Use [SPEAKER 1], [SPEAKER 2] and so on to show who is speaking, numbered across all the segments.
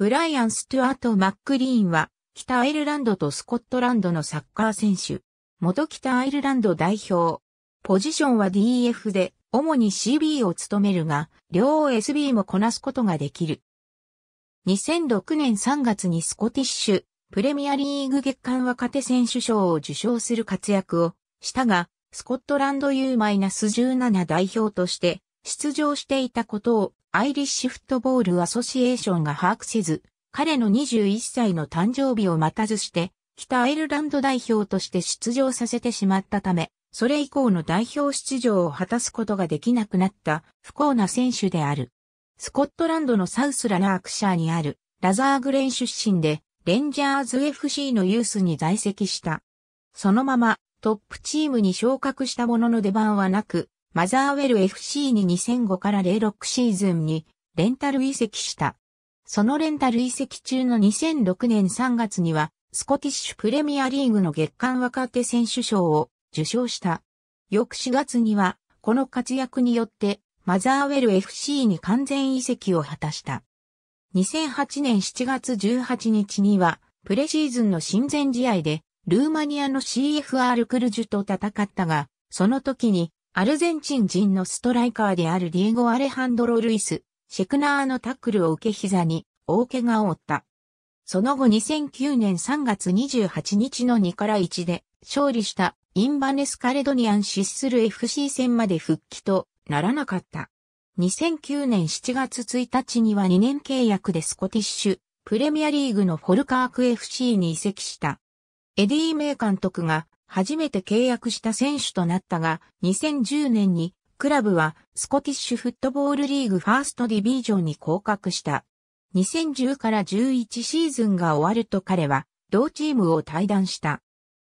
[SPEAKER 1] ブライアン・ストュアート・マックリーンは、北アイルランドとスコットランドのサッカー選手。元北アイルランド代表。ポジションは DF で、主に CB を務めるが、両 SB もこなすことができる。2006年3月にスコティッシュ、プレミアリーグ月間若手選手賞を受賞する活躍をしたが、スコットランド U-17 代表として出場していたことをアイリッシュフットボールアソシエーションが把握せず、彼の21歳の誕生日を待たずして、北アイルランド代表として出場させてしまったため、それ以降の代表出場を果たすことができなくなった不幸な選手である。スコットランドのサウスラナークシャーにあるラザーグレン出身で、レンジャーズ FC のユースに在籍した。そのままトップチームに昇格したものの出番はなく、マザーウェル FC に2005から06シーズンにレンタル移籍した。そのレンタル移籍中の2006年3月には、スコティッシュプレミアリーグの月間若手選手賞を受賞した。翌4月には、この活躍によって、マザーウェル FC に完全移籍を果たした。2008年7月18日には、プレシーズンの親善試合で、ルーマニアの CFR クルジュと戦ったが、その時にアルゼンチン人のストライカーであるディエゴ・アレハンドロ・ルイス、シェクナーのタックルを受け膝に大怪我を負った。その後2009年3月28日の2から1で勝利したインバネスカレドニアンシスル FC 戦まで復帰とならなかった。2009年7月1日には2年契約でスコティッシュプレミアリーグのフォルカーク FC に移籍した。エディー・メイ監督が初めて契約した選手となったが、2010年にクラブはスコティッシュフットボールリーグファーストディビージョンに降格した。2010から11シーズンが終わると彼は同チームを退団した。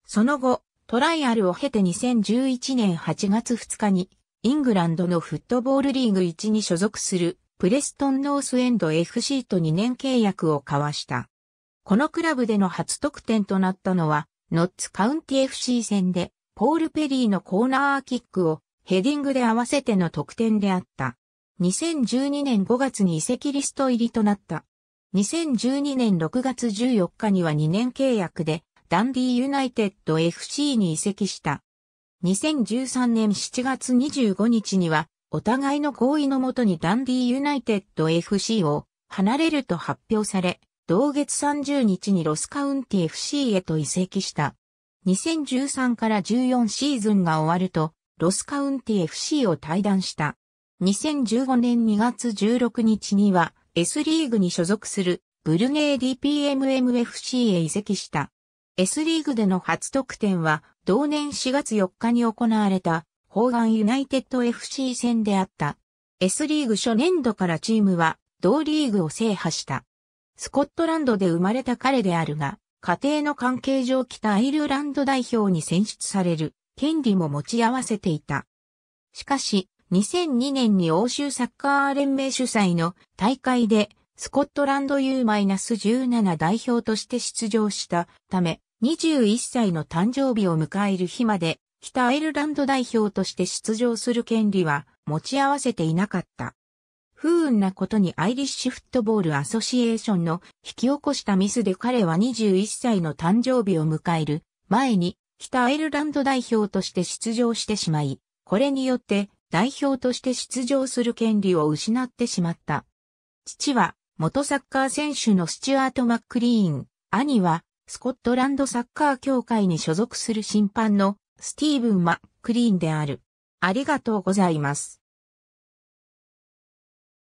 [SPEAKER 1] その後、トライアルを経て2011年8月2日にイングランドのフットボールリーグ1に所属するプレストンノースエンド FC と2年契約を交わした。このクラブでの初得点となったのはノッツカウンティ FC 戦で、ポール・ペリーのコーナーキックをヘディングで合わせての得点であった。2012年5月に移籍リスト入りとなった。2012年6月14日には2年契約で、ダンディユナイテッド FC に移籍した。2013年7月25日には、お互いの合意のもとにダンディユナイテッド FC を離れると発表され、同月30日にロスカウンティ FC へと移籍した。2013から14シーズンが終わると、ロスカウンティ FC を退団した。2015年2月16日には S リーグに所属するブルネー DPMMFC へ移籍した。S リーグでの初得点は同年4月4日に行われたホーガンユナイテッド FC 戦であった。S リーグ初年度からチームは同リーグを制覇した。スコットランドで生まれた彼であるが、家庭の関係上北アイルランド代表に選出される権利も持ち合わせていた。しかし、2002年に欧州サッカー連盟主催の大会でスコットランド U-17 代表として出場したため、21歳の誕生日を迎える日まで北アイルランド代表として出場する権利は持ち合わせていなかった。不運なことにアイリッシュフットボールアソシエーションの引き起こしたミスで彼は21歳の誕生日を迎える前に北アイルランド代表として出場してしまい、これによって代表として出場する権利を失ってしまった。父は元サッカー選手のスチュアート・マックリーン、兄はスコットランドサッカー協会に所属する審判のスティーブン・マックリーンである。ありがとうございます。